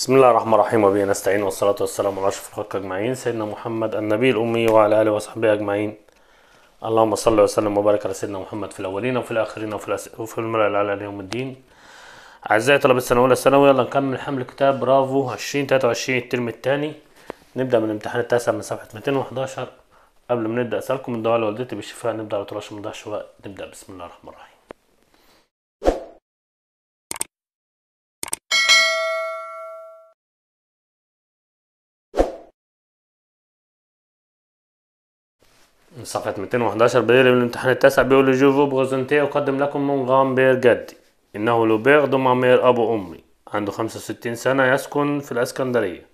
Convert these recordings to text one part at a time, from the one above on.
بسم الله الرحمن الرحيم وبه نستعين والصلاة والسلام على أشرف الخلق أجمعين سيدنا محمد النبي الأمي وعلى آله وصحبه أجمعين اللهم صل وسلم وبارك على سيدنا محمد في الأولين وفي الآخرين وفي الملأ الأعلى ليوم الدين أعزائي طلبة السنة الأولى الثانوي يلا نكمل حمل كتاب برافو 2023 الترم الثاني نبدأ من الامتحان التاسع من صفحة 211 قبل ما نبدأ أسألكم الدعاء لوالدتي بالشفاء نبدأ على طول عشان ما نضيعش وقت نبدأ بسم الله الرحمن الرحيم صفحة 211 من الامتحان التاسع بيقول جو فو بغزنتي أقدم لكم من غامبير جدي إنه لوبير دومامير أبو أمي عنده 65 سنة يسكن في الإسكندرية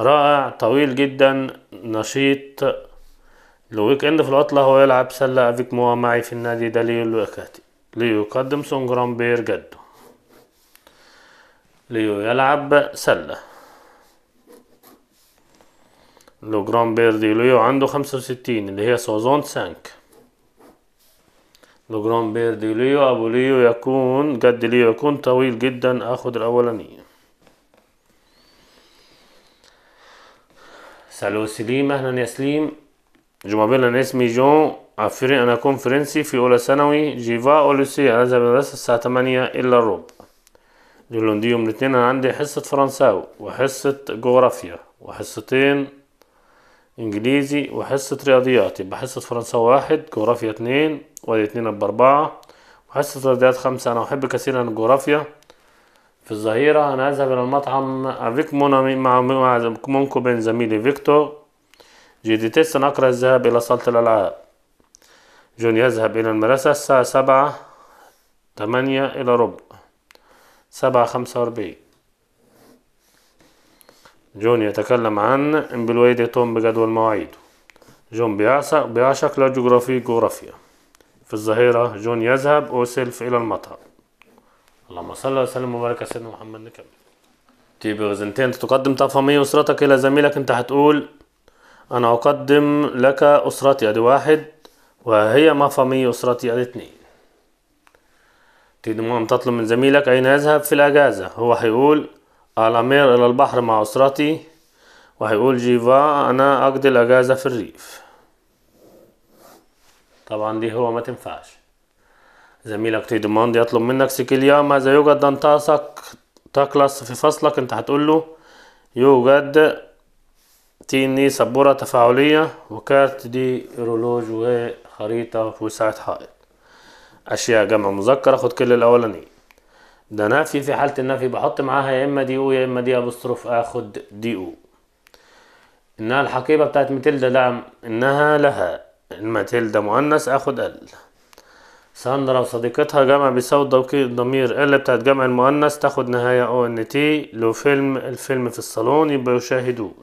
رائع طويل جدا نشيط لويك اند في العطلة هو يلعب سلة أفيك موا معي في النادي دليل لوكاتي ليو يقدم سونجرام بير جده ليو يلعب سلة لو جران بير دي ليو عنده خمسة وستين اللي هي سوزون سانك لو جران بير دي ليو أبو ليو يكون قد ليو يكون طويل جدا أخد الأولانية سالو سليم أهلا يا سليم جمابيل أنا اسمي جون عفري أنا كونفرنسي في أولى ثانوي جيفا أولوسي أنا زي الساعة تمانية إلا الربع دي يوم الاثنين أنا عندي حصة فرنساوي وحصة جغرافيا وحصتين انجليزي وحصة رياضيات يبقى حصة فرنسا واحد جغرافيا اتنين وادي اتنين اربعة وحصة رياضيات خمسة انا احب كثيرا الجغرافيا في الظهيرة انا اذهب الى المطعم افيك مونامي مع مونكو بين زميلي فيكتور جيديتيس انا اكره الذهاب الى صالة الالعاب جون يذهب الى المدرسة الساعة سبعة تمانية الى ربع سبعة خمسة واربعين جون يتكلم عن امبلويد توم بجدول مواعيده جون بيعشق, بيعشق لجغرافية جغرافيا في الظهيرة جون يذهب أوسلف إلى المطعم اللهم صل وسلم وبارك على سيدنا محمد نكمل تيجي غزنتين تقدم تفهمي أسرتك إلى زميلك أنت هتقول أنا أقدم لك أسرتي أدي واحد وهي مفامية أسرتي أدي اتنين تيجي تطلب من زميلك أين يذهب في الأجازة هو هيقول على مير إلى البحر مع أسرتي وهيقول جيفا أنا أقضي الأجازة في الريف طبعا دي هو ما تنفعش زميلك تي ديماند يطلب منك سيكيليا ماذا يوجد دانتاسك تاكلاس في فصلك انت هتقول له يوجد تيني سبورة تفاعلية وكارت دي رولوج وخريطة وساعة حائط أشياء جمع مذكرة خد كل الأولانية ده نفي في حالة النفي بحط معاها يا إما دي أو يا إما دي أبوستروف آخد دي أو إنها الحقيبة بتاعت متلدا ده إنها لها الماتيلدا مؤنث آخد ال ساندرا وصديقتها جمع بيساوي الضمير ال بتاعت جمع المؤنث تاخد نهاية او ان تي لو فيلم الفيلم في الصالون يبقى يشاهدون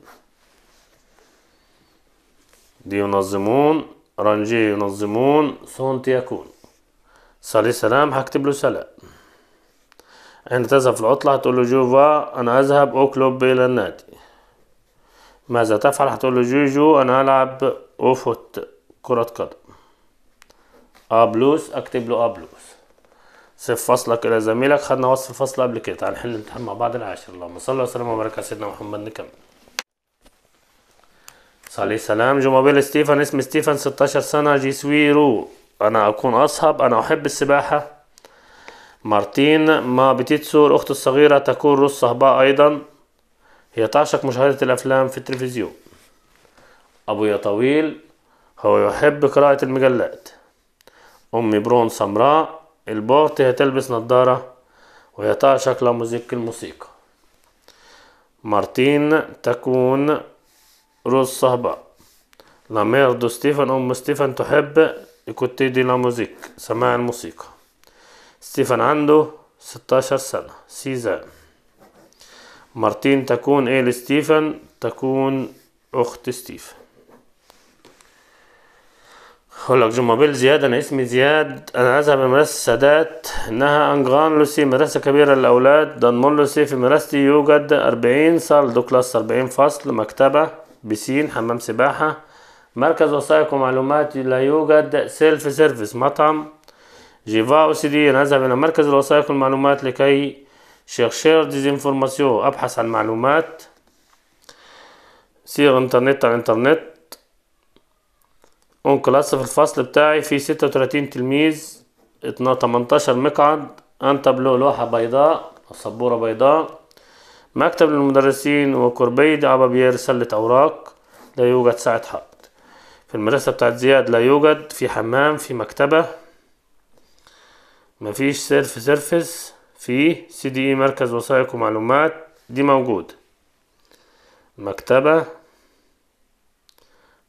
دي ينظمون رانجي ينظمون سونت يكون صلي سلام هكتب له سلام عند تذهب في العطلة هتقول له جوفا أنا أذهب كلوب إلى النادي ماذا تفعل هتقول له جوجو جو أنا ألعب أوفوت كرة قدم أبلوس آه أكتب له أبلوس آه سيف فصلك إلى زميلك خدنا وصف الفصل قبل كده تعال نحل الامتحان مع بعض العاشر اللهم صل وسلم وبارك على سيدنا محمد نكمل صلي سلام موبيل ستيفن اسم ستيفن 16 سنة جيسويرو أنا أكون أصهب أنا أحب السباحة مارتين ما بتيتسور أخته الصغيرة تكون روس صهباء أيضا هي تعشق مشاهدة الأفلام في التلفزيون أبويا طويل هو يحب قراءة المجلات أمي برون سمراء البوغت هي تلبس نظارة وهي تعشق لموزيك الموسيقى مارتين تكون روز صهباء لامير دو ستيفن أم ستيفن تحب يكوتي دي لا موزيك سماع الموسيقى ستيفن عنده 16 سنة سيزان مارتين تكون ايه لستيفن تكون اخت ستيفن يقول لك جمابيل زياد انا اسمي زياد انا اذهب لمدرسة السادات انها انغان لوسي مدرسة كبيرة للاولاد دنمون لوسي في مدرستي يوجد اربعين صال كلاس اربعين فصل مكتبة بسين حمام سباحة مركز وثائق ومعلومات لا يوجد سيلف سيرفيس مطعم جيفا أو سي دي نذهب إلى مركز الوثائق والمعلومات لكي شيرشير ديزينفورماسيون أبحث عن معلومات سير انترنت على الانترنت اون كلاس في الفصل بتاعي في ستة وتلاتين تلميذ تمنتاشر مقعد ان تابلو لوحة بيضاء سبورة بيضاء مكتب للمدرسين وكربيد عبابير سلة أوراق لا يوجد ساعة حائط في المدرسة بتاعت زياد لا يوجد في حمام في مكتبة مفيش سيرف سيرفيس في سي دي اي مركز وثائق ومعلومات دي موجود مكتبة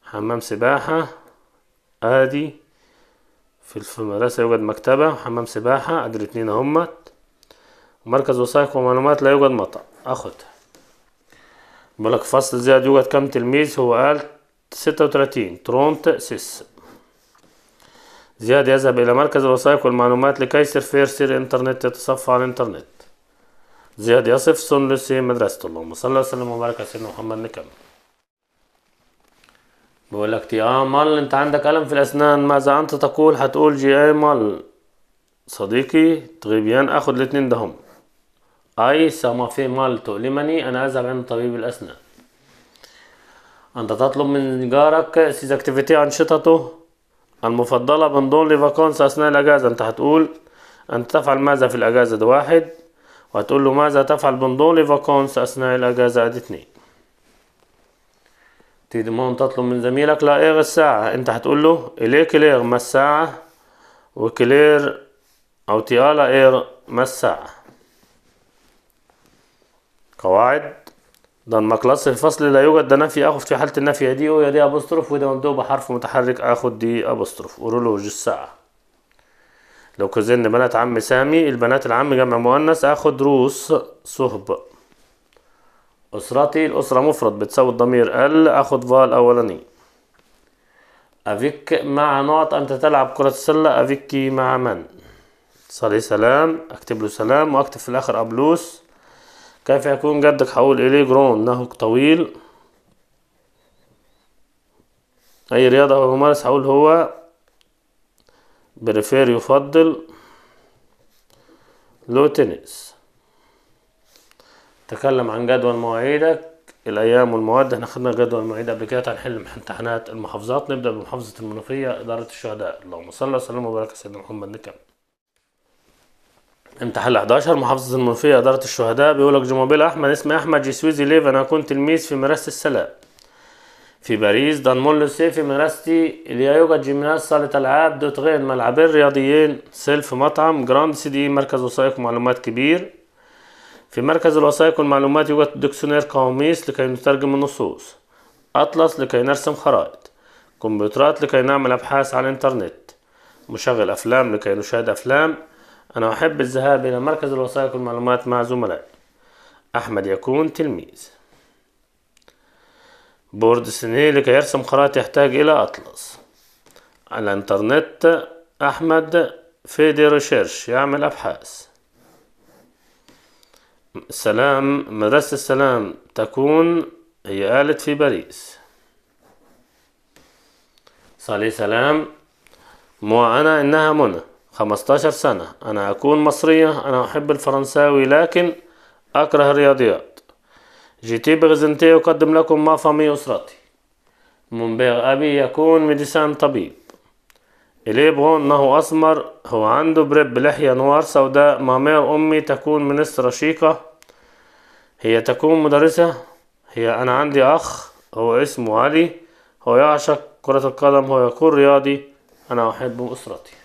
حمام سباحة ادي في المدرسة يوجد مكتبة وحمام سباحة ادي الاتنين اهمت مركز وثائق ومعلومات لا يوجد مطعم اخد بقولك فصل زياد يوجد كم تلميذ هو قال ستة وتلاتين ترونت سيس زياد يذهب إلى مركز الوثائق والمعلومات لكي فير سير إنترنت يتصفى على الإنترنت زياد يصف سن مدرسة مدرسته اللهم صل وسلم وبارك على سيدنا محمد نكمل بقول لك تي اه مال انت عندك ألم في الأسنان ماذا أنت تقول حتقول جي اي آه، مال صديقي تغيبيان أخذ الاتنين دهم أي سما في مال تؤلمني أنا أذهب عند طبيب الأسنان أنت تطلب من جارك سيز أكتيفيتي أنشطته المفضلة بنضون لي فاكونس أثناء الأجازة أنت هتقول أنت تفعل ماذا في الأجازة ده واحد وهتقول له ماذا تفعل بنضون لي فاكونس أثناء الأجازة أدي اتنين تيدمون تطلب من زميلك لا إيغ الساعة أنت هتقول له إليه كلير ما الساعة وكلير أو تيالا إيغ ما الساعة قواعد ده المقلص الفصل لا يوجد ده نفي اخد في حاله النفي دي او دي ابوستروف وده ممدوح بحرف متحرك اخد دي ابوستروف اورولوج الساعه لو كوزن بنات عم سامي البنات العم جمع مؤنث اخد روس صهب اسرتي الاسره مفرد بتساوي الضمير ال اخد فال اولاني افيك مع نقط انت تلعب كره السله افيكي مع من صلي سلام اكتب له سلام واكتب في الاخر ابلوس كيف يكون جدك هقول إليه جرون نهج طويل أي رياضة هو مارس هقول هو بريفير يفضل لو تنس تكلم عن جدول مواعيدك الايام والمواد احنا خدنا جدول المواعيد قبل كده هنحل امتحانات المحافظات نبدا بمحافظه المنوفيه اداره الشهداء اللهم صل وسلم وبارك على سيدنا محمد نكمل امتحان ال 11 محافظة المنوفية إدارة الشهداء بيقول لك جمابيل أحمد اسمي أحمد جيسويزي ليف أنا كنت تلميذ في مدرسة السلام في باريس ضمن لوسي في مدرستي اللي يوجد جيمناز صالة ألعاب دوت غين ملعبين رياضيين سيلف مطعم جراند سي دي مركز وثائق ومعلومات كبير في مركز الوثائق والمعلومات يوجد دكسونير قواميس لكي نترجم النصوص أطلس لكي نرسم خرائط كمبيوترات لكي نعمل أبحاث على الإنترنت مشغل أفلام لكي نشاهد أفلام أنا أحب الذهاب إلى مركز الوثائق والمعلومات مع زملائي أحمد يكون تلميذ بورد سنيه لكي يرسم خرائط يحتاج إلى أطلس على الإنترنت أحمد في دي ريشيرش يعمل أبحاث سلام مدرسة السلام تكون هي قالت في باريس صلي سلام مو أنا إنها منى 15 سنة أنا أكون مصرية أنا أحب الفرنساوي لكن أكره الرياضيات جيتي بغزنتي أقدم لكم ما فامي أسرتي منبغ أبي يكون ميديسان طبيب إلي بغون أنه أسمر هو عنده برب لحية نوار سوداء مامير أمي تكون منسترة شيكة هي تكون مدرسة هي أنا عندي أخ هو اسمه علي هو يعشق كرة القدم هو يكون رياضي أنا أحب أسرتي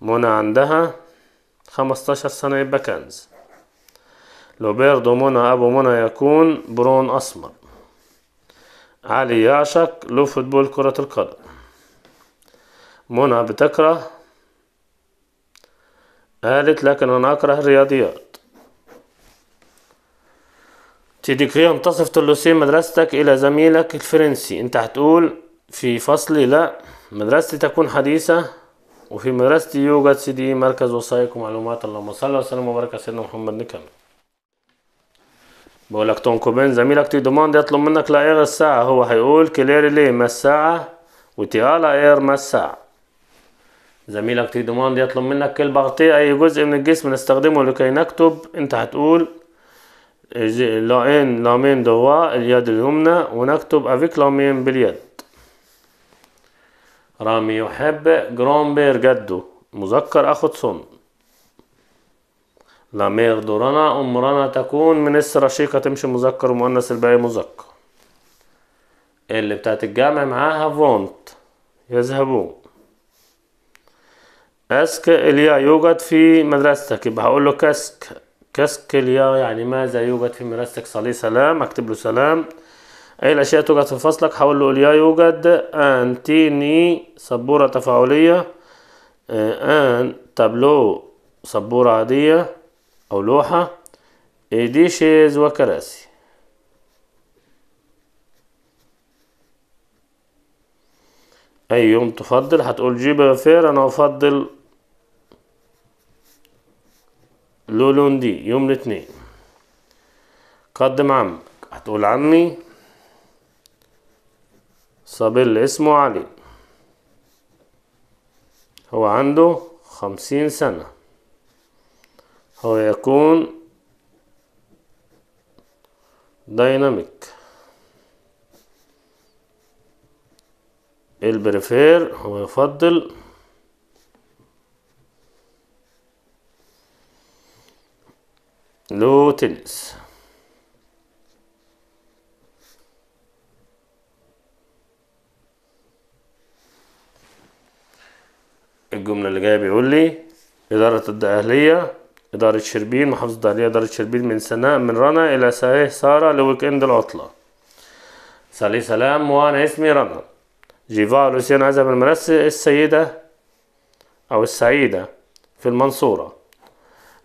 منى عندها خمستاشر سنة يبقى كنز لوبيردو منى أبو منى يكون برون أسمر علي يعشق له فوتبول كرة القدم منى بتكره قالت لكن أنا أكره الرياضيات تيديكريون تصف تلوسي مدرستك إلى زميلك الفرنسي أنت هتقول في فصلي لا مدرستي تكون حديثة وفي مدرسة يوجد سيدي مركز وصايك ومعلومات اللهم صل وسلم وبارك على سيدنا محمد نكمل بقولك تون كوبين زميلك تي دوموند يطلب منك لاير الساعة هو هيقول كليري لي ما الساعة وتي اير ما الساعة زميلك تي دوموند يطلب منك كل بغطية أي جزء من الجسم نستخدمه لكي نكتب أنت هتقول لاين لامين دوا اليد اليمنى ونكتب افيك لامين باليد رامي يحب جرامبير جده مذكر أخد صن لامير دورنا أم رنا تكون من السرة شيكة تمشي مذكر ومؤنث الباقي مذكر اللي بتاعت الجامع معاها فونت يذهبون أسك اليا يوجد في مدرستك يبقى هقول له كسك كسك اليا يعني ماذا يوجد في مدرستك صلي سلام اكتب له سلام أي الأشياء توجد في فصلك حول الأولياء يوجد أن تيني سبورة تفاعلية آه، أن تابلو سبورة عادية أو لوحة إيديشيز وكراسي أي يوم تفضل هتقول جيب فير أنا أفضل لولون دي يوم الاثنين قدم عمك هتقول عمي صبيل اسمه علي هو عنده خمسين سنة هو يكون دايناميك البريفير هو يفضل لو تنس الجملة اللي جاية بيقول لي إدارة الدقهلية إدارة شربين محافظة الدقهلية إدارة شربين من سناء من رنا إلى سايه سارة لويك إند العطلة سالي سلام وأنا اسمي رنا جيفا لوسيان عزب المرس السيدة أو السعيدة في المنصورة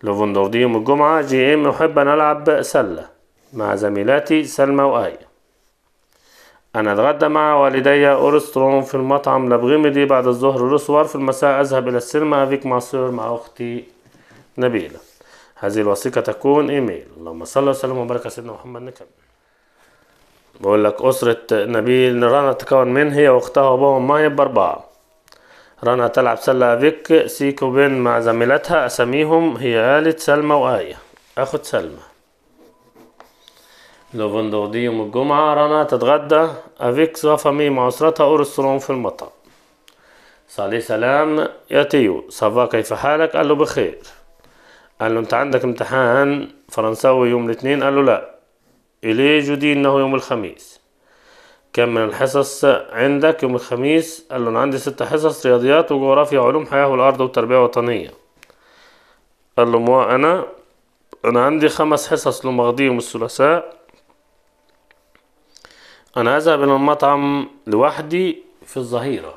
لوفندور ديوم يوم الجمعة جي إم أحب أن ألعب سلة مع زميلاتي سلمى وآية أنا أتغدى مع والدي أورستروم في المطعم لابغيميدي بعد الظهر رسوار في المساء أذهب إلى السينما أفيك ماسور مع أختي نبيلة هذه الوثيقة تكون إيميل اللهم صل وسلم وبارك على سيدنا محمد نكمل بقول لك أسرة نبيل رنا تتكون من هي وأختها وأبوها ماهب بأربعة رنا تلعب سلة أفيك سيكو بين مع زميلتها أساميهم هي آلة سلمى وآية أخت سلمى لو فندق يوم الجمعة رنا تتغدى أفيك فامي مع أسرتها أورسترون في المطعم صالي سلام يا تيو صفا كيف حالك قال له بخير قال له انت عندك امتحان فرنساوي يوم الاثنين قال له لا إلي جدي إنه يوم الخميس كم من الحصص عندك يوم الخميس قال له أنا عندي ست حصص رياضيات وجغرافيا وعلوم حياة والأرض وتربية وطنية قال له مو أنا أنا عندي خمس حصص لهم يوم الثلاثاء انا اذهب الى المطعم لوحدي في الظهيرة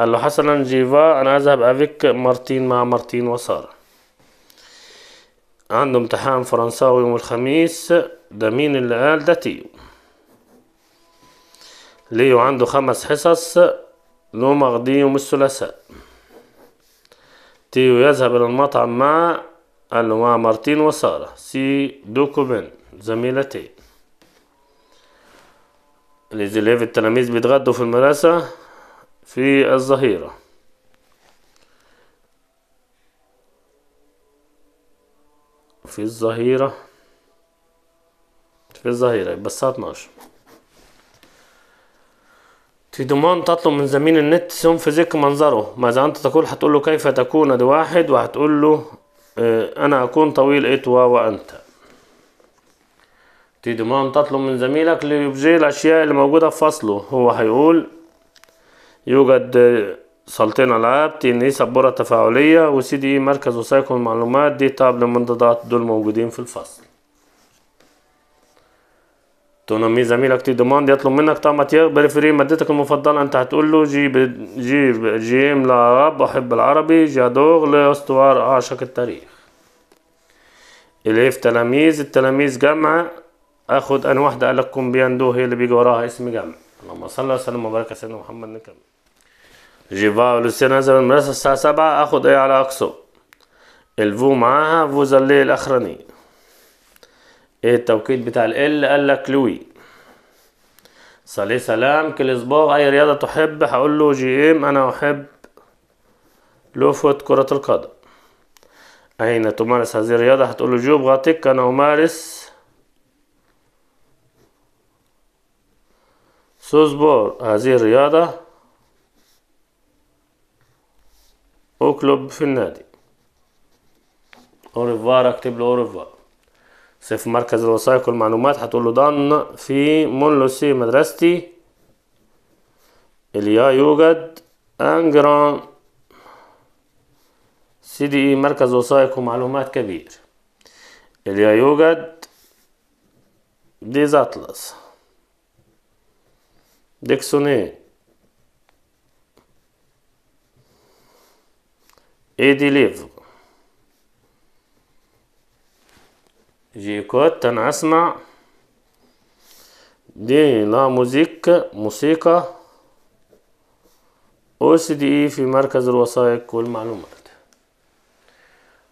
قال له حسنا جيفا انا اذهب افيك مارتين مع مارتين وسارة عنده امتحان فرنساوي يوم الخميس ده مين اللي قال ده تيو ليو عنده خمس حصص لهم أغدي يوم الثلاثاء تيو يذهب إلى المطعم مع قال له مع مارتين وسارة سي دوكوبين زميلتين الزلاف التلاميذ بيتغدوا في المدرسة في الظهيرة في الظهيرة في الظهيرة يبقى الساعة 12 تيدومان تطلب من زميل النت سم فيزيك منظره ماذا أنت تقول هتقول له كيف تكون دي واحد وهتقول له آه، أنا أكون طويل إتوا وأنت تي تيدمان تطلب من زميلك ليبجي الأشياء اللي موجودة في فصله هو هيقول يوجد صالتين ألعاب تي إن اي سبورة تفاعلية وسي دي اي مركز وسائق المعلومات دي تاب المنضدات دول موجودين في الفصل تنمي زميلك تي ديماند يطلب منك طعم أتياغ بريفري مادتك المفضلة أنت هتقول له جيب جي جيم لعرب أحب العربي جادوغ لأسطوار أعشق التاريخ الإف تلاميذ التلاميذ جامعة اخد ان واحدة لكم بيندو هي اللي بيجي وراها اسم جامع اللهم صل وسلم وبارك على سيدنا محمد نكمل جيفا ولوسيان نزل من المدرسة الساعة سبعة اخد ايه على اقصو الفو معاها فو زليه الاخراني ايه التوكيد بتاع ال قال لك لوي صلي سلام كل صباغ اي رياضة تحب هقول له جي ام انا احب لوفة كرة القدم اين تمارس هذه الرياضة هتقول له جو بغاتك انا امارس سوزبور هذه الرياضة أكلب في النادي أوريفار أكتب له أوريفار سيف مركز الوثائق والمعلومات هتقول له ضن في مونلوسي مدرستي اليا يوجد أنجران سي دي مركز وثائق ومعلومات كبير اليا يوجد ديز أطلس d'Exoné et des livres جيكوت أنا أسمع دي لا موزيك موسيقى أو سي دي إي في مركز الوثائق والمعلومات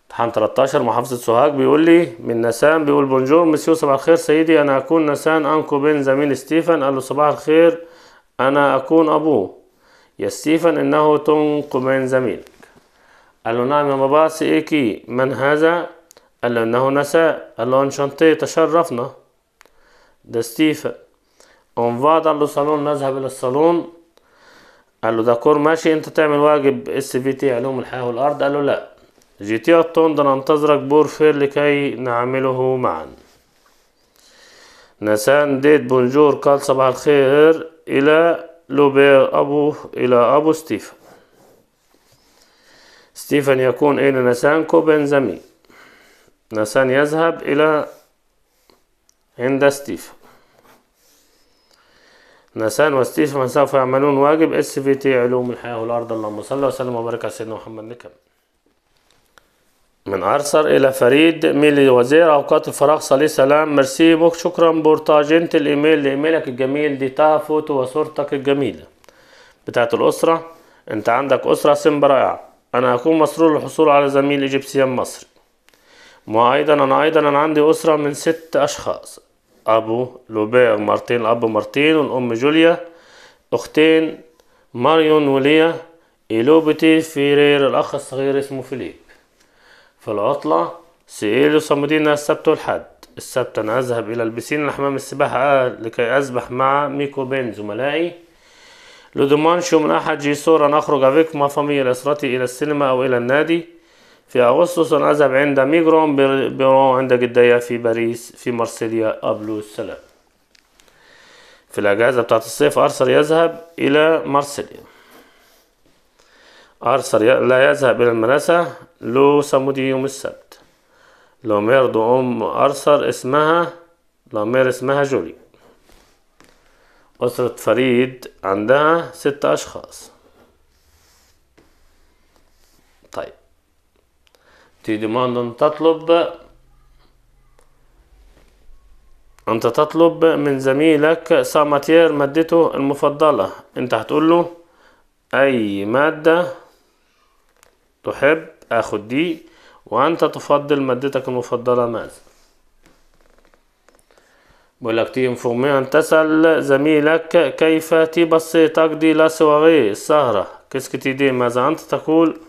امتحان 13 محافظة سوهاج بيقول لي من نسان بيقول بونجور مسيو صباح الخير سيدي أنا أكون نسان أنكو بن زميل ستيفن قال له صباح الخير أنا أكون أبوه يا ستيفن إنه توم كومين زميلك قال له نعم يا بابا سيكي من هذا قال له إنه نساء قال له انشانتي تشرفنا ده ستيفن انفاض قال له صالون نذهب إلى الصالون قال له داكور ماشي انت تعمل واجب اس في تي علوم الحياة والأرض قال له لا جيتي أتون ده ننتظرك بور فير لكي نعمله معاً نسان ديت بونجور قال صباح الخير إلى لوبير أبو إلى أبو ستيفن ستيفن يكون أين نسان كوبن زمي نسان يذهب إلى عند ستيفن نسان وستيفن سوف يعملون واجب اس في تي علوم الحياة والأرض اللهم صل وسلم وبارك على سيدنا محمد نكمل من عرصر إلى فريد ميلي وزير أوقات الفراغ صلي سلام مرسي بوك شكرا بورتاجنت الإيميل لإيميلك الجميل دي تاها فوتو وصورتك الجميلة بتاعت الأسرة أنت عندك أسرة سم رائعة أنا أكون مسرور للحصول على زميل إيجيبسيان مصري وأيضا أنا أيضا أنا عندي أسرة من ست أشخاص أبو لوبير مارتين الأب مارتين والأم جوليا أختين ماريون وليا إيلوبتي فيرير الأخ الصغير اسمه فيليب في العطلة سيليوس مدينة السبت والحد السبت أنا أذهب إلى البسين لحمام السباحة آه، لكي أسبح مع ميكو بين زملائي لو من الأحد جيسور أن أخرج أفيك مع فاميليا لأسرتي إلى السينما أو إلى النادي في أغسطس أنا أذهب عند ميجرون بيرون عند جدية في باريس في مارسيليا أبلو السلام في الأجازة بتاعت الصيف أرسل يذهب إلى مارسيليا أرسل لا يذهب إلى المدرسة لو صمودي يوم السبت لومير دو أم أرثر اسمها لومير اسمها جولي أسرة فريد عندها ست أشخاص طيب تي ديماند أن تطلب أنت تطلب من زميلك ساماتير مادته المفضلة أنت هتقول له أي مادة تحب اخد دي وانت تفضل مادتك المفضلة ماذا بقولك تي تسأل زميلك كيف تي بصي تقضي لا سواري السهرة كيسك دي ماذا انت تقول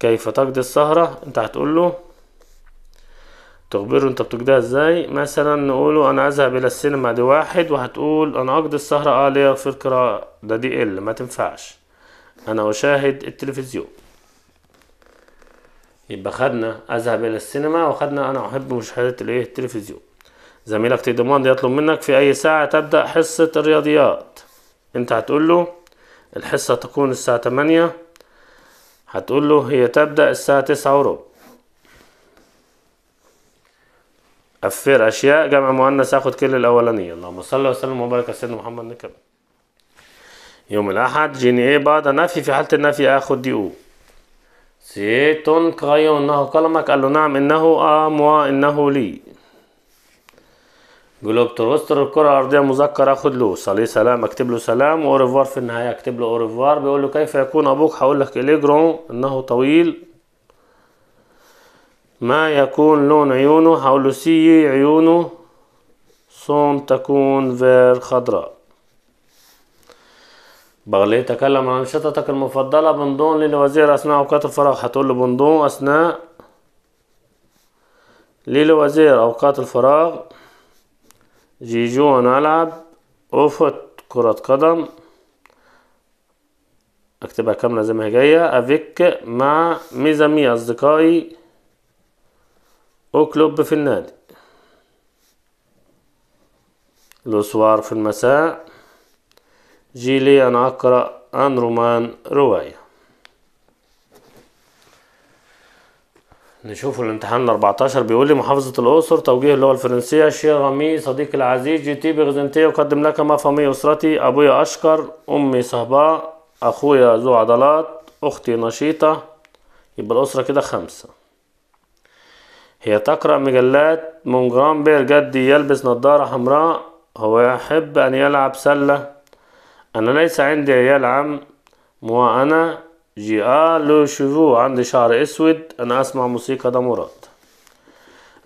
كيف تقضي السهرة انت هتقول له تخبره انت بتقضيها ازاي مثلا نقوله انا اذهب الى السينما دي واحد وهتقول انا اقضي السهرة اه ليا في القراءة ده دي ال ما تنفعش انا اشاهد التلفزيون يبقى خدنا اذهب الى السينما وخدنا انا احب مشاهده الايه التلفزيون زميلك تيدمان يطلب منك في اي ساعه تبدا حصه الرياضيات انت هتقول له الحصه تكون الساعه 8 هتقول له هي تبدا الساعه 9 وربع أفر أشياء جمع مؤنث آخد كل الأولانية اللهم صل وسلم وبارك على سيدنا محمد نكمل يوم الأحد جيني إيه بعد نفي في حالة النفي آخد دي أو سيتون كرايون إنه قلمك قال له نعم إنه ام إنه لي جلوب وستر الكرة الأرضية مذكر أخد له صلي سلام أكتب له سلام أوريفوار في النهاية أكتب له أوريفوار بيقول له كيف يكون أبوك هقول لك إليجرون إنه طويل ما يكون لون عيونه هقول له سي عيونه صون تكون فير خضراء بغليه تكلم عن أنشطتك المفضلة بندون للوزير أثناء أوقات الفراغ هتقول له بندون أثناء للوزير أوقات الفراغ جيجو أنا ألعب أوفت كرة قدم أكتبها كاملة زي ما هي جاية أفيك مع ميزامي أصدقائي أو كلوب في النادي لو سوار في المساء جيلي أنا أقرأ عن رومان رواية نشوف الامتحان ال 14 بيقول لي محافظة الأقصر توجيه اللغة الفرنسية شير رامي صديقي العزيز جي تي بغزنتي أقدم لك ما فمي أسرتي أبويا أشكر أمي صهباء أخويا ذو عضلات أختي نشيطة يبقى الأسرة كده خمسة هي تقرأ مجلات مونجرام بير جدي يلبس نظارة حمراء هو يحب أن يلعب سلة أنا ليس عندي عيال عم مو أنا جي آ آه، لو شوفو عندي شعر أسود أنا أسمع موسيقى ده مراد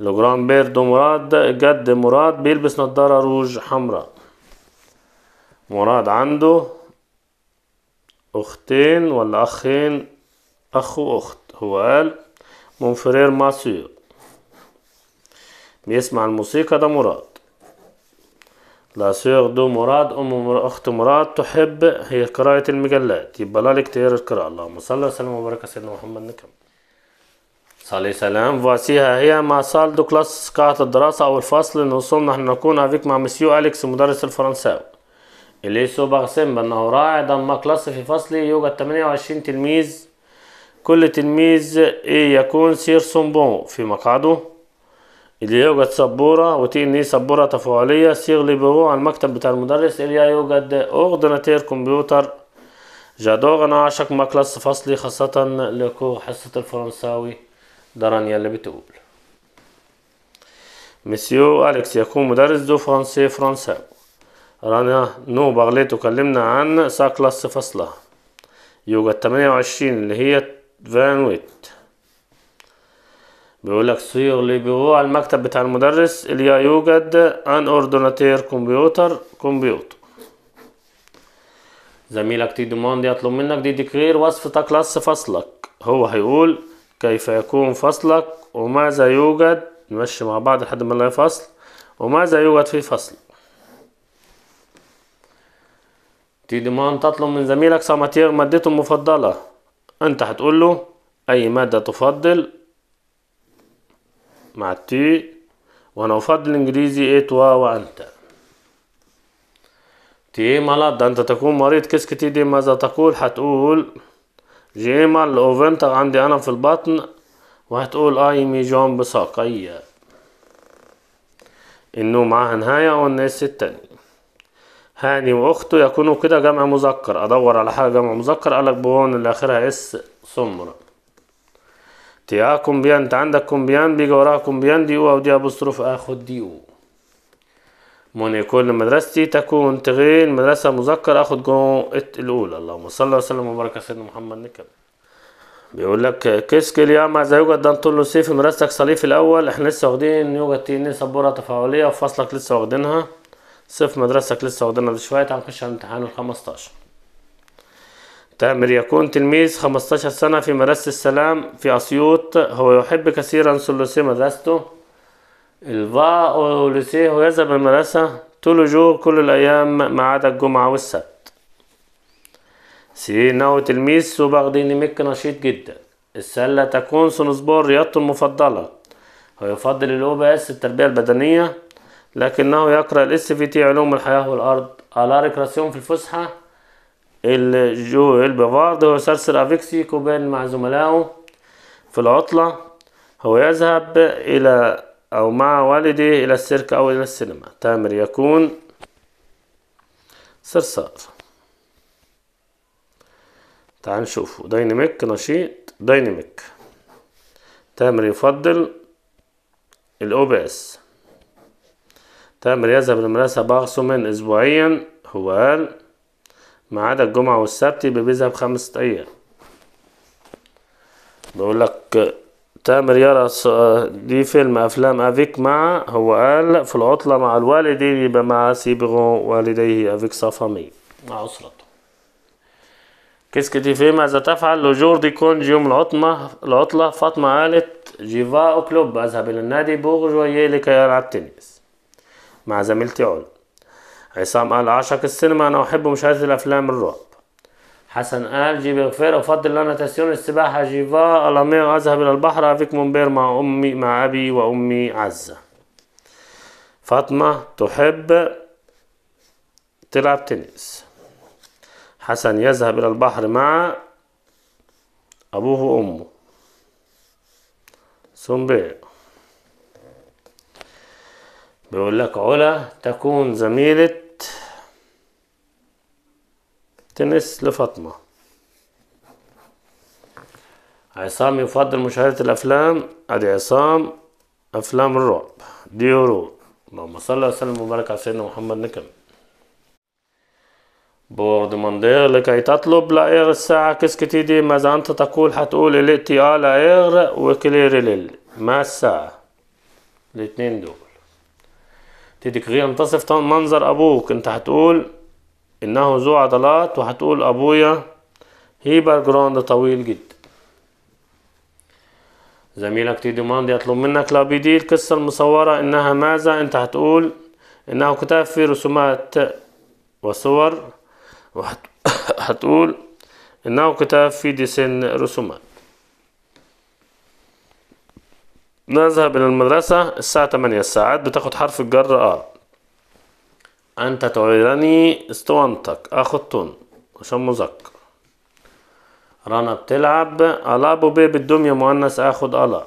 لو جران بير دو مراد جد مراد بيلبس نضارة روج حمراء مراد عنده أختين ولا أخين أخ وأخت هو قال مونفرير ماسيو بيسمع الموسيقى ده مراد لا سيغ دو مراد أم أخت مراد تحب هي قراءة المجلات يبقى لا تير القراءة اللهم صل وسلم وبارك سيدنا محمد نكمل صلي سلام voici هي مع سال دو كلاس قاعة الدراسة أو الفصل نوصل نحن نكون avec مع مسيو أليكس مدرس الفرنساوي سو بغسم بأنه راعي ضم كلاس في فصلي يوجد 28 تلميذ كل تلميذ يكون سير سومبون في مقعده اللي يوجد سبورة وتي ان اي سبورة تفاعلية صيغ بوقوع المكتب بتاع المدرس اللي يوجد اوردناتير كمبيوتر جادوغ انا عاشق مكلس فصلي خاصة لكو حصة الفرنساوي درانيا اللي بتقول مسيو أليكس يكون مدرس دو فرنسي فرنساوي رانا نو بغلي تكلمنا عن سا كلاس فصلة يوجد 28 اللي هي فان ويت بيقول لك لي لبيرو على المكتب بتاع المدرس اليا يوجد ان اوردوناتير كمبيوتر كمبيوتر زميلك تي دوموند يطلب منك دي ديكرير وصف تا كلاس فصلك هو هيقول كيف يكون فصلك وماذا يوجد نمشي مع بعض لحد ما نلاقي فصل وماذا يوجد في فصل تي دوموند تطلب من زميلك ساماتير مادته المفضلة انت هتقول له اي مادة تفضل مع التي وأنا أفضل الإنجليزي إت ايه و وأنت تي مالاد أنت تكون مريض كيس دي ماذا تقول هتقول مال الأوفنتر عندي أنا في البطن وهتقول أي مي جون بساقية إنه معاها نهاية والناس التانية هاني وأخته يكونوا كده جمع مذكر أدور على حاجة جمع مذكر قالك بون اللي آخرها إس سمرة تي ا كومبيان انت عندك كومبيان بيجي وراها كومبيان دي او او دي ابوستروف اخد دي او من لمدرستي مدرستي تكون تغير مدرسة مذكر اخد جو ات الاولى اللهم صل وسلم وبارك على سيدنا محمد نكمل بيقول لك كيسك اليوم ماذا يوجد دانتون لوسي في مدرستك صليف الاول احنا لسه واخدين يوجد تينين سبوره تفاعليه وفصلك لسه واخدينها صف مدرستك لسه واخدينها بشويه تعال نخش على الامتحان ال 15 تأمر طيب، يكون تلميذ 15 سنة في مدرسة السلام في أسيوط هو يحب كثيرا سلوسي مدرسته الفا أو هو يذهب المدرسة طول جو كل الأيام ما عدا الجمعة والسبت سي إنه تلميذ سوبر ديناميك نشيط جدا السلة تكون سنسبور رياضته المفضلة هو يفضل الأو بي إس التربية البدنية لكنه يقرأ الاس في تي علوم الحياة والأرض على ريكراسيون في الفسحة الجويل بافارد هو يسرسر افيكسي كوبان مع زملائه في العطلة هو يذهب إلى أو مع والده إلى السيرك أو إلى السينما تامر يكون صرصار تعال نشوفه دايناميك نشيط دايناميك تامر يفضل الأو بي اس تامر يذهب للمدرسة باغسومين أسبوعيا هو قال ما عدا الجمعة والسبت يبقى بيذهب خمسة أيام بقولك لك تامر يرى دي فيلم أفلام أفيك مع هو قال في العطلة مع الوالدين يبقى مع سيبغون والديه أفيك صفامي مع أسرته كيس في ماذا تفعل دي كونج يوم العطمة العطلة فاطمة قالت جيفا أو كلوب أذهب إلى النادي بورجوييه لكي ألعب تنس مع زميلتي عود عصام قال عشق السينما أنا أحب مشاهدة الأفلام الرعب حسن قال جي غفير أفضل لنا تسيون السباحة جيفا الامي أذهب إلى البحر أفيك منبير مع أمي مع أبي وأمي عزة فاطمة تحب تلعب تنس حسن يذهب إلى البحر مع أبوه وأمه سنبيع بيقول لك علا تكون زميلة تنس لفاطمة عصام يفضل مشاهدة الأفلام أدي عصام أفلام الرعب ديورو اللهم صل وسلم وبارك على سيدنا محمد نكمل بوردماندير لكي تطلب لأير الساعة تيدي ماذا أنت تقول هتقول إليتي آ لأير ليل ما الساعة الاتنين دول تديك غير انتصف منظر أبوك أنت هتقول انه ذو عضلات وهتقول ابويا هيبر جراند طويل جدا زميلك تي ديماند يطلب منك لو بيدي القصة المصورة انها ماذا انت هتقول انه كتاب فيه رسومات وصور وهتقول انه كتاب فيه ديسن رسومات نذهب الى المدرسة الساعة 8 الساعات بتاخد حرف الجر آه. أنت تعيرني اسطوانتك عشان مذكر رنا بتلعب ألعب بيه بالدمية مؤنث أخد ألا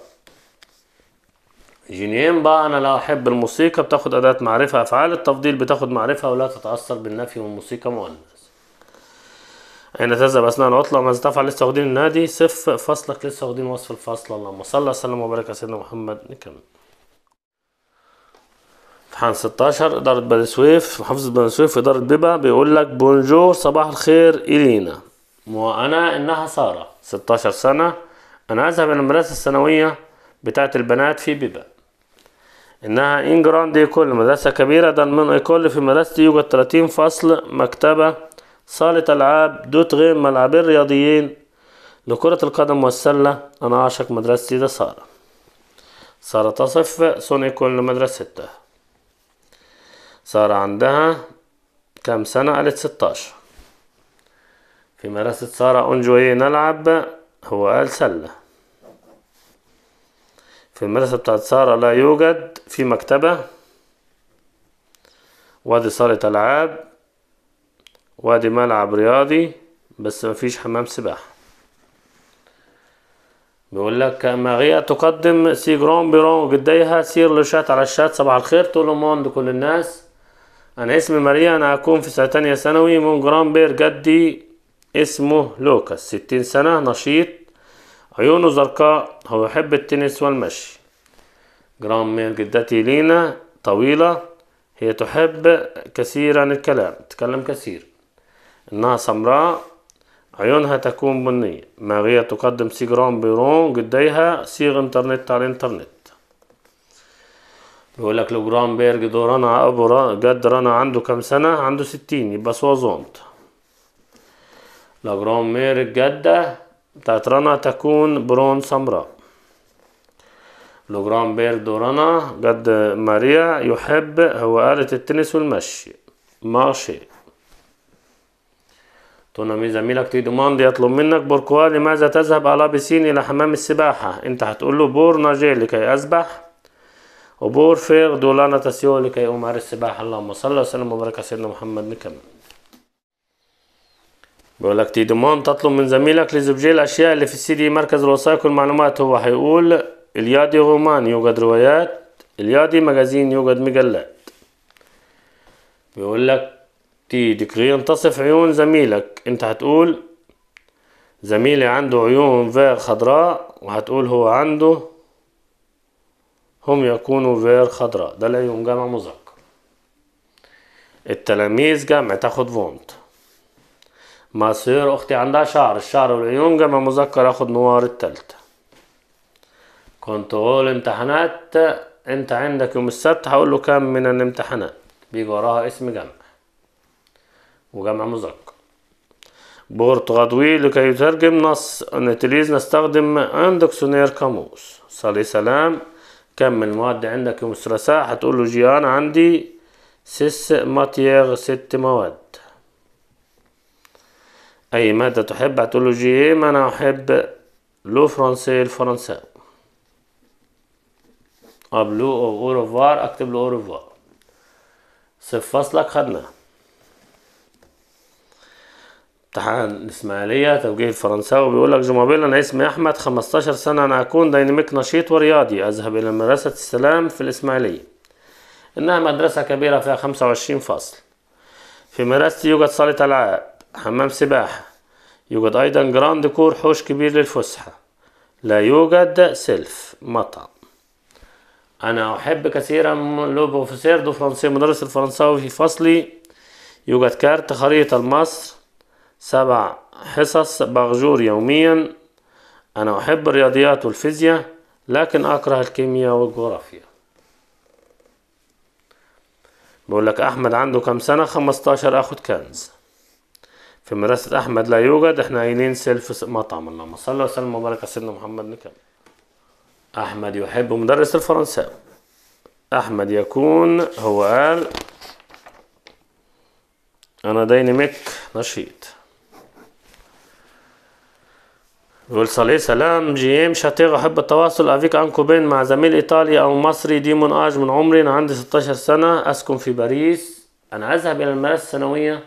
جينيين بقى أنا لا أحب الموسيقى بتاخد أداة معرفة أفعال التفضيل بتاخد معرفة ولا تتأثر بالنفي والموسيقى مؤنث أين تذهب أثناء العطلة ماذا تفعل لسه واخدين النادي صف فصلك لسه واخدين وصف الفصل اللهم صل وسلم وبارك على سيدنا محمد نكمل امتحان 16 إدارة بني سويف محافظة بني سويف إدارة بيبا بيقول لك بونجور صباح الخير إلينا وأنا إنها سارة 16 سنة أنا أذهب إلى المدرسة الثانوية بتاعة البنات في بيبا إنها إنجراند إيكول كل مدرسة كبيرة من إيكول في مدرستي يوجد 30 فصل مكتبة صالة ألعاب دوت غير ملعبين رياضيين لكرة القدم والسلة أنا أعشق مدرستي ده سارة سارة تصف سوني كل مدرستها صار عندها كم سنة قالت ستاشر في مدرسة سارة أنجوي نلعب هو قال سلة في المدرسة بتاعت سارة لا يوجد في مكتبة وادي صالة ألعاب وادي ملعب رياضي بس مفيش حمام سباحة بيقول لك ماغية تقدم سي جرون بيرون جديها سير لشات على الشات صباح الخير طول الموند كل الناس أنا اسمي ماريا أنا أكون في سنة تانية ثانوي من جرامبير جدي اسمه لوكاس ستين سنة نشيط عيونه زرقاء هو يحب التنس والمشي جرامبير جدتي لينا طويلة هي تحب كثيرا الكلام تتكلم كثير إنها سمراء عيونها تكون بنية هي تقدم سي جرامبيرون جديها سيغ انترنت على الانترنت بيقول لك دو رنا ابو جد رانا عنده كام سنه عنده ستين يبقى سوازونت بيرج جده بتاعت رانا تكون برون سمراء بيرج دو رنا جد ماريا يحب هو آلة التنس والمشي ماشي مي زميلك تي دوماند يطلب منك بوركوا لماذا تذهب على بسين إلى حمام السباحة أنت هتقول له بور ناجي لكي أسبح فيغ دولانا تسيو لكي أمهر السباحة اللهم صل وسلم وبارك على سيدنا محمد نكمل بيقول لك تيدمان تطلب من زميلك لزبجي الأشياء اللي في السي دي مركز الوثائق والمعلومات هو هيقول اليادي غمان يوجد روايات اليادي مجازين يوجد مجلات بيقول لك دكري تصف عيون زميلك انت هتقول زميلي عنده عيون فيغ خضراء وهتقول هو عنده هم يكونوا فير خضراء ده العيون جمع مذكر التلاميذ جمع تاخد فونت مصير أختي عندها شعر الشعر والعيون جمع مذكر أخد نوار التالتة كنترول امتحانات أنت عندك يوم السبت هقول له كم من الامتحانات بيجي وراها اسم جمع وجمع مذكر بورت غدوي لكي يترجم نص نتليز نستخدم اندكسونير قاموس صلي سلام كم من مادة عندك مسترساء هتقول له جي أنا عندي سيس ماتيير ست مواد أي مادة تحب هتقول له جي ما أنا أحب لو فرنسي الفرنساوي أبلو أو أوروفار أكتب له أوروفار صف فصلك خدناه امتحان الاسماعيليه توجيه الفرنساوي بيقول لك جومابيل انا اسمي احمد 15 سنه انا اكون ديناميك نشيط ورياضي اذهب الى مدرسه السلام في الاسماعيليه انها مدرسه كبيره فيها 25 فصل في مدرستي يوجد صاله العاب حمام سباحه يوجد ايضا جراند كور حوش كبير للفسحه لا يوجد سلف مطعم انا احب كثيرا لو بروفيسور دو فرنسي مدرس الفرنساوي في فصلي يوجد كارت خريطه لمصر سبع حصص بغجور يوميا أنا أحب الرياضيات والفيزياء لكن أكره الكيمياء والجغرافيا بقول لك أحمد عنده كام سنة 15 أخد كنز في مدرسة أحمد لا يوجد إحنا قايلين سيلف مطعم اللهم صل وسلم وبارك على سيدنا محمد نكمل أحمد يحب مدرس الفرنساوي أحمد يكون هو قال أنا ديناميك نشيط بيقول صالح سلام جي ام شاتيغ احب التواصل افيك أنكو بين مع زميل ايطالي او مصري ديمون آج من عمري انا عندي 16 سنه اسكن في باريس انا اذهب الى المدرسه الثانويه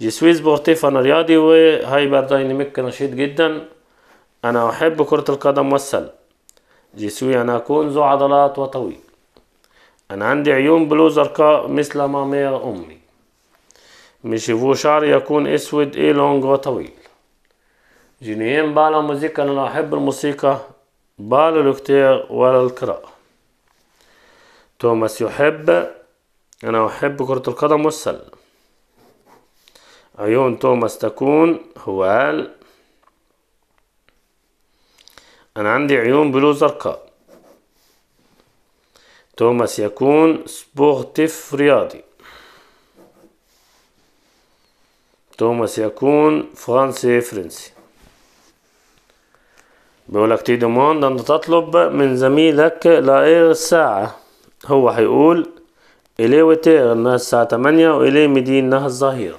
جي سويس بورتيف انا رياضي وهايبر دايناميك نشيط جدا انا احب كره القدم والسله جي سوي انا اكون ذو عضلات وطويل انا عندي عيون بلو زرقاء مثل ما امي مشي شعري يكون اسود إي لونج وطويل جينيين بالا موسيقى أنا أحب الموسيقى بالا الكتير ولا القراءة توماس يحب أنا أحب كرة القدم والسلة عيون توماس تكون هو قال أنا عندي عيون بلو زرقاء توماس يكون سبورتيف رياضي توماس يكون فرنسي فرنسي بيقول لك تي دوموند انت تطلب من زميلك لاير الساعة هو هيقول إلي وتير إنها الساعة تمانية وإلي مدي إنها الظهيرة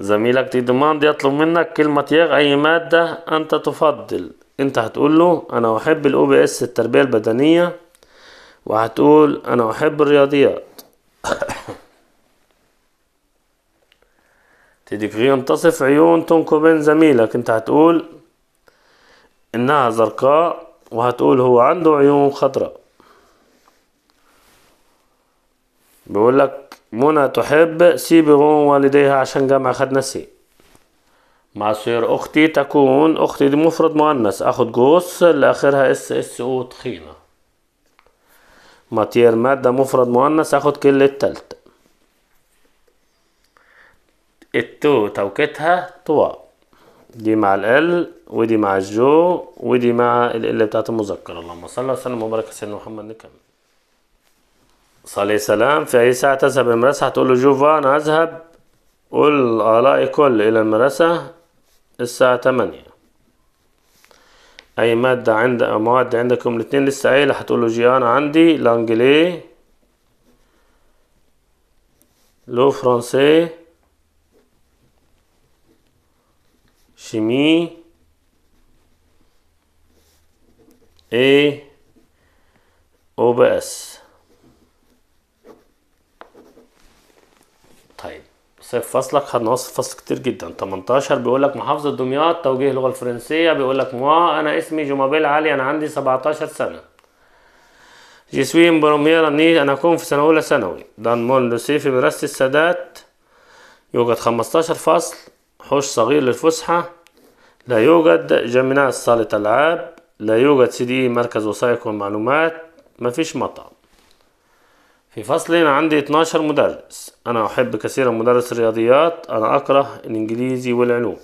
زميلك تي دوموند يطلب منك كلمة يغ أي مادة أنت تفضل أنت هتقول له أنا أحب الأو بي إس التربية البدنية وهتقول أنا أحب الرياضيات تديك ينتصف عيون بين زميلك انت هتقول انها زرقاء وهتقول هو عنده عيون خضراء بيقول لك منى تحب سي والديها عشان جمع خدنا سي صير اختي تكون اختي دي مفرد مؤنث اخد جوس لاخرها اس اس او تخينه ماتير ماده مفرد مؤنث اخد كل الثالثه التو توقيتها طوا دي مع ال ودي مع الجو ودي مع ال بتاعت المذكر اللهم صل وسلم وبارك على سيدنا محمد نكمل صلي سلام في أي ساعة تذهب المدرسة هتقول له جوفا أنا أذهب قول آلائي كل إلى المدرسة الساعة تمانية أي مادة عند أو مواد عندكم الاتنين لسه قايلة هتقول له انا عندي لانجلي لو فرنسي Jimmy et OBS طيب سيف فصلك خد نص فصل كتير جدا 18 بيقول لك محافظة دمياط توجيه لغة الفرنسية بيقول لك موا أنا اسمي جمابيل علي أنا عندي 17 سنة جيسوين suis une أنا أكون في سنة أولى ثانوي دان مون لوسي في مدرسة السادات يوجد 15 فصل حوش صغير للفسحة لا يوجد جيميناس صالة ألعاب لا يوجد سي دي مركز وثائق والمعلومات مفيش مطعم في فصل عندي 12 مدرس أنا أحب كثيرا مدرس الرياضيات أنا أكره الإنجليزي والعلوم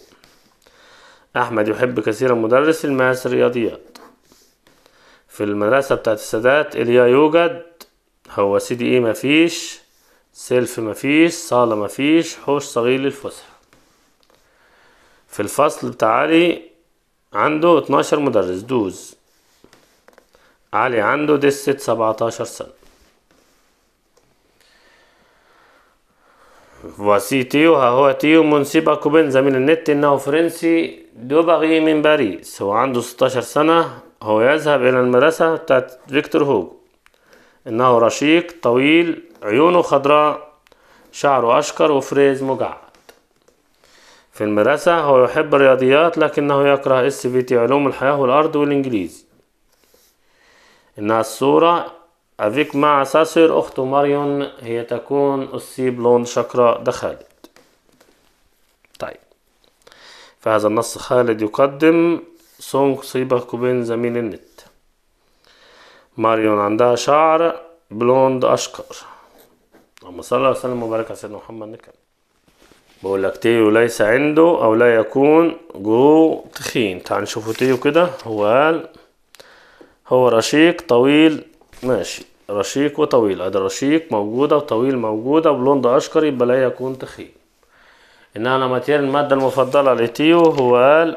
أحمد يحب كثيرا مدرس الماس الرياضيات في المدرسة بتاعت السادات إليا يوجد هو سي دي إيه مفيش سيلف مفيش صالة مفيش حوش صغير للفسحة في الفصل بتاع علي عنده 12 مدرس دوز علي عنده دسة 17 سنة Voici Théo, هو تيو منسبك بين زميل النت إنه فرنسي دوبغي من باريس هو عنده 16 سنة هو يذهب إلى المدرسة بتاعت فيكتور هوجو إنه رشيق طويل عيونه خضراء شعره أشقر وفريز مجعد في المدرسة هو يحب الرياضيات لكنه يكره اس في تي علوم الحياة والأرض والإنجليزي إنها الصورة أفيك مع ساسر أخته ماريون هي تكون أسي بلوند شكرا دخلت طيب فهذا النص خالد يقدم سونغ صيبه كوبين زميل النت ماريون عندها شعر بلوند أشقر اللهم صل وسلم وبارك على سيدنا محمد نكمل بقول لك تيو ليس عنده او لا يكون جو تخين تعال نشوفه تيو كده هو قال هو رشيق طويل ماشي رشيق وطويل ادي رشيق موجوده وطويل موجوده بلوند اشقر يبقى لا يكون تخين انها ماتير الماده المفضله لتيو هو قال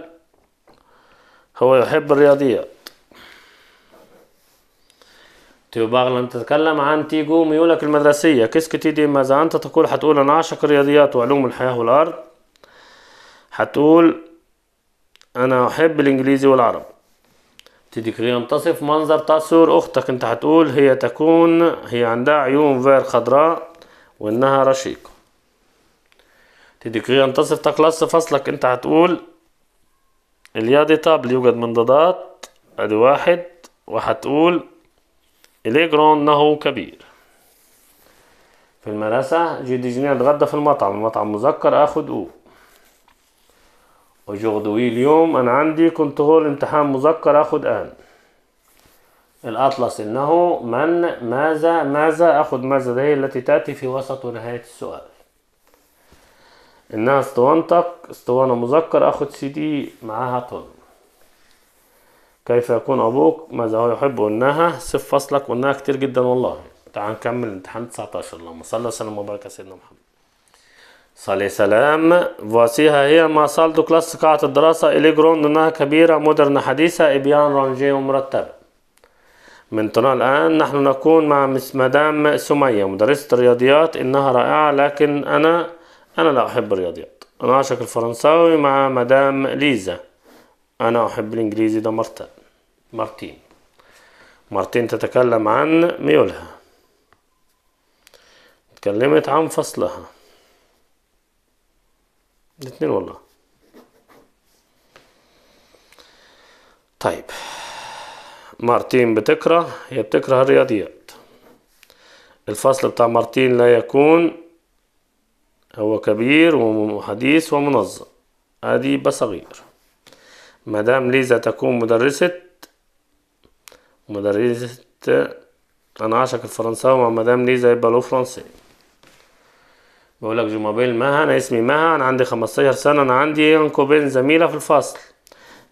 هو يحب الرياضيات تيو انت تتكلم عن تيجو ميولك المدرسية كيسك تيدي ماذا أنت تقول هتقول أنا أعشق الرياضيات وعلوم الحياة والأرض هتقول أنا أحب الإنجليزي والعرب تديكري تصف منظر تصور أختك أنت هتقول هي تكون هي عندها عيون فير خضراء وإنها رشيق تديكري تصف تقلص فصلك أنت هتقول الياضي طابل يوجد منضدات أدي واحد وهتقول إلي جرون نهو كبير في المدرسة جي دي جنيه أتغدى في المطعم المطعم مذكر آخد أو وجوغدوي إيه اليوم أنا عندي كنترول امتحان مذكر آخد آن الأطلس إنه من ماذا ماذا أخد ماذا هي التي تأتي في وسط ونهاية السؤال إنها اسطوانتك اسطوانة مذكر أخد سي دي معاها طن كيف يكون أبوك ماذا هو يحب إنها صف فصلك وإنها كتير جدا والله تعال نكمل امتحان 19 اللهم صل وسلم وبارك على سيدنا محمد صلي سلام فواسيها هي ما صال دو كلاس قاعة الدراسة إليجرون أنها كبيرة مودرن حديثة إبيان رانجي ومرتبة من تنا الآن نحن نكون مع مدام سمية مدرسة الرياضيات إنها رائعة لكن أنا أنا لا أحب الرياضيات أنا أعشق الفرنساوي مع مدام ليزا أنا أحب الإنجليزي ده مارتن مارتين مارتين تتكلم عن ميولها تكلمت عن فصلها الاتنين والله طيب مارتين بتكره هي بتكره الرياضيات الفصل بتاع مارتين لا يكون هو كبير وحديث ومنظم ادي بصغير مدام ليزا تكون مدرسة مدرسة أنا عاشق الفرنساوي مدام ليزا يبقى لو فرنسي بقولك جومابيل مها أنا اسمي مها أنا عندي خمستاشر سنة أنا عندي أنكوبين زميلة في الفصل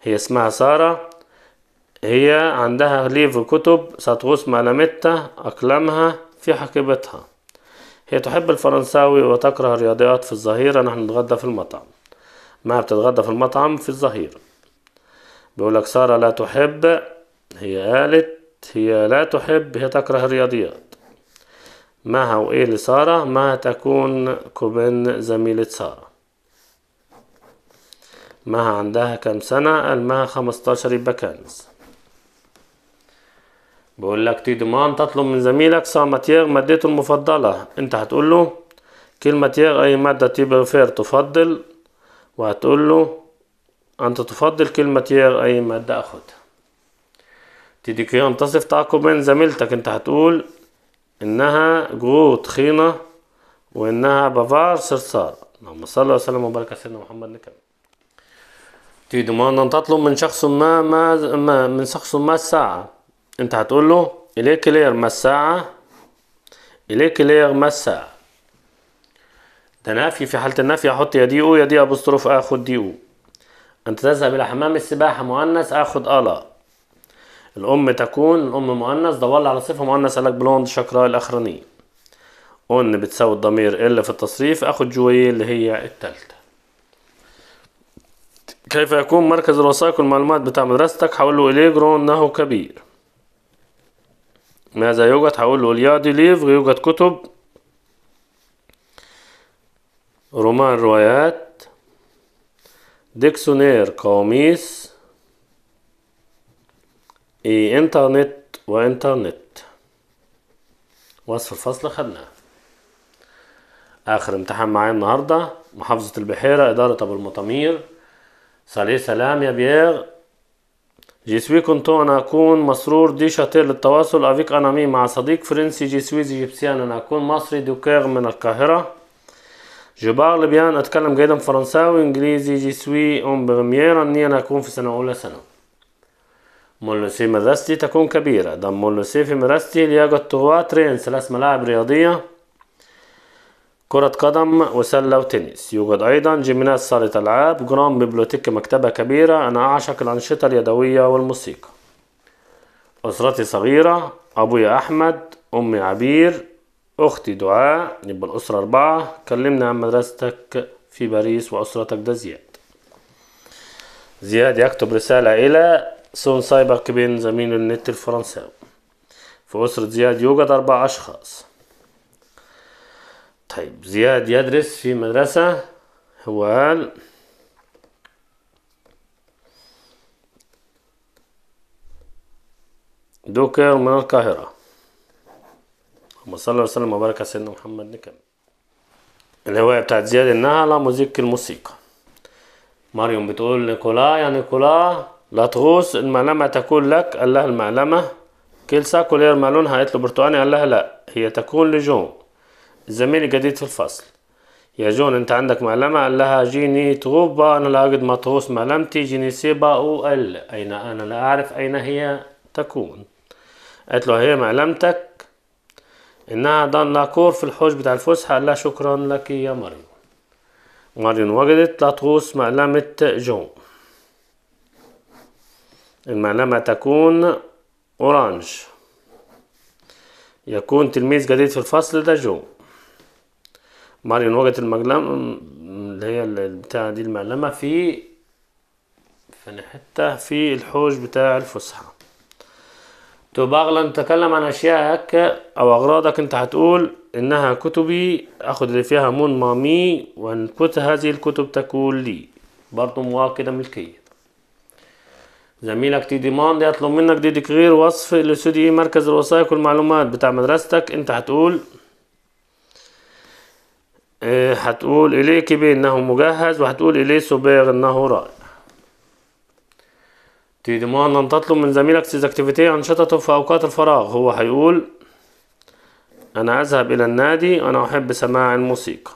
هي اسمها سارة هي عندها ليف كتب ستغوص ملامتها أقلامها في حقيبتها هي تحب الفرنساوي وتكره الرياضيات في الظهيرة نحن نتغدى في المطعم ما بتتغدى في المطعم في الظهيره بيقول لك سارة لا تحب هي قالت هي لا تحب هي تكره الرياضيات هو وإيه لسارة ما تكون كوبن زميلة سارة ما عندها كم سنة قال ما خمستاشر يبقى كنز بقول لك تيدمان تطلب من زميلك ساماتير مادته المفضلة انت هتقول له كلمة تيغ اي مادة فير تفضل وهتقول له أنت تفضل كلمة يير أي مادة أخدها تيديكيان تصف تعقبا زميلتك أنت هتقول إنها جو تخينة وإنها بافار صرصار اللهم صل وسلم وبارك على سيدنا محمد نكمل تيدي أن تطلب من شخص ما ما من شخص ما الساعة أنت هتقول له إليك لير ما الساعة إليك لير ما الساعة ده نافي في حالة النفي أحط يا دي أو يا دي أبوستروف آخد دي أو أن تذهب إلى حمام السباحة مؤنث آخد ألا الأم تكون الأم مؤنث دور على صفة مؤنث قالك بلوند شقراء الأخرانية أن بتساوي الضمير إلا في التصريف آخد جوي اللي هي التالتة كيف يكون مركز الوثائق والمعلومات بتاع مدرستك هقول له إليجرو إنه كبير ماذا يوجد هقول له اليادي ليفغ يوجد كتب رومان روايات ديكسونير قواميس إيه انترنت وانترنت وصف الفصل خدناه آخر امتحان معايا النهاردة محافظة البحيرة إدارة أبو المطامير صلي سلام يا بيير جي سوي كنت انا أكون مسرور دي شاتير للتواصل أفيك انا مي مع صديق فرنسي جي سوي إيجيبسيان انا أكون مصري دوكير من القاهرة جو بارل بيان اتكلم جيدا فرنساوي انجليزي جي سوي اون بغميير اني انا اكون في سنة اولى ثانوي مولوسي مدرستي تكون كبيرة دم مولوسي في مدرستي لياقة طغاة ترين ثلاث ملاعب رياضية كرة قدم وسلة وتنس يوجد أيضا جيمناز صالة ألعاب جرام بيبلوتيك مكتبة كبيرة أنا أعشق الأنشطة اليدوية والموسيقى أسرتي صغيرة أبويا أحمد أمي عبير أختي دعاء يبقى الأسرة أربعة كلمنا عن مدرستك في باريس وأسرتك ده زياد زياد يكتب رسالة إلى سون سايبر كبين زميل النت الفرنساوي في أسرة زياد يوجد أربع أشخاص طيب زياد يدرس في مدرسة هو قال دوكر من القاهرة اللهم صل وسلم وبارك على سيدنا محمد نكمل الهواية بتاعت زياد النهلة موزيك الموسيقى مريم بتقول نيكولا يا نيكولا لا تغوص المعلمة تكون لك قال لها المعلمة كل ساكو لير معلونها قالت له برتقاني قال لها لا هي تكون لجون الزميل الجديد في الفصل يا جون انت عندك معلمة قال لها جيني تغوبا انا لا اجد ما تغوص معلمتي جيني سيبا او ال اين انا لا اعرف اين هي تكون قالت له هي معلمتك انها دان لاكور في الحوش بتاع الفسحة قال لها شكرا لك يا ماريون ماريون وجدت لاطغوس مقلمة جون المعلمة تكون أورانج يكون تلميذ جديد في الفصل ده جو ماريون وجدت المقلمة اللي هي بتاع دي المعلمة في في حتة في الحوش بتاع الفسحة تبقى لما تتكلم عن هكا أو أغراضك أنت هتقول إنها كتبي أخد اللي فيها مون مامي كنت هذه الكتب تكون لي برضو مواكدة ملكية زميلك تي ديماند يطلب منك دي غير وصف لسودي مركز الوثائق والمعلومات بتاع مدرستك أنت هتقول هتقول إيه، إليك بأنه مجهز وهتقول إليه سباغ أنه رائع تيديموها أن تطلب من زميلك اكتيفيتي أنشطته في أوقات الفراغ هو هيقول أنا أذهب إلى النادي أنا أحب سماع الموسيقى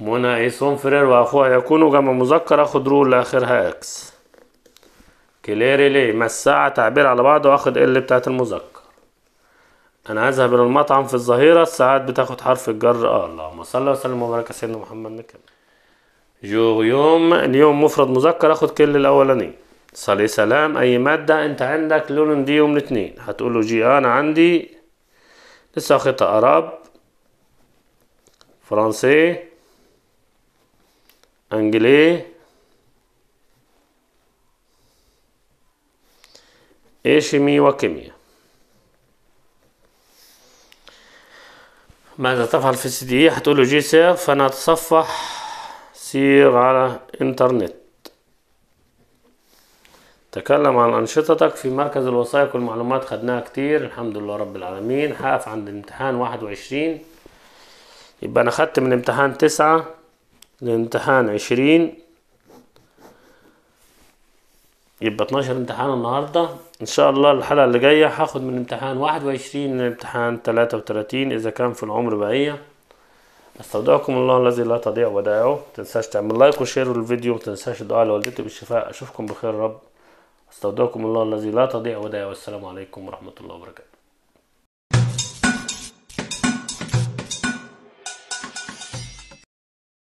منى إيسون فرير وأخوها يكونوا جمع مذكر أخد رول لآخرها إكس كليري لي ما الساعة تعبير على بعض وأخد ال بتاعت المذكر أنا اذهب إلى المطعم في الظهيرة الساعات بتاخد حرف الجر آه اللهم صل وسلم وبارك على سيدنا محمد نكمل يوغيوم اليوم مفرد مذكر اخد كل الاولاني صلي سلام اي مادة انت عندك لون دي يوم الاثنين هتقول له جي آه، انا عندي لسه واخدها اراب فرنسي انجلي ايشمي وكيمياء ماذا تفعل في السي دي هتقول له جي سير فانا اتصفح سير على انترنت تكلم عن أنشطتك في مركز الوثائق والمعلومات خدناها كتير الحمد لله رب العالمين حقف عند الامتحان واحد وعشرين يبقى أنا خدت من امتحان تسعة لامتحان عشرين يبقى 12 امتحان النهاردة ان شاء الله الحلقة اللي جاية هاخد من امتحان واحد وعشرين لامتحان تلاتة وتلاتين اذا كان في العمر بقية استودعكم الله الذي لا تضيع ودائعه تنساش تعمل لايك وشير للفيديو وتنساش الدعاء لوالدتي بالشفاء اشوفكم بخير رب استودعكم الله الذي لا تضيع ودائعه والسلام عليكم ورحمه الله وبركاته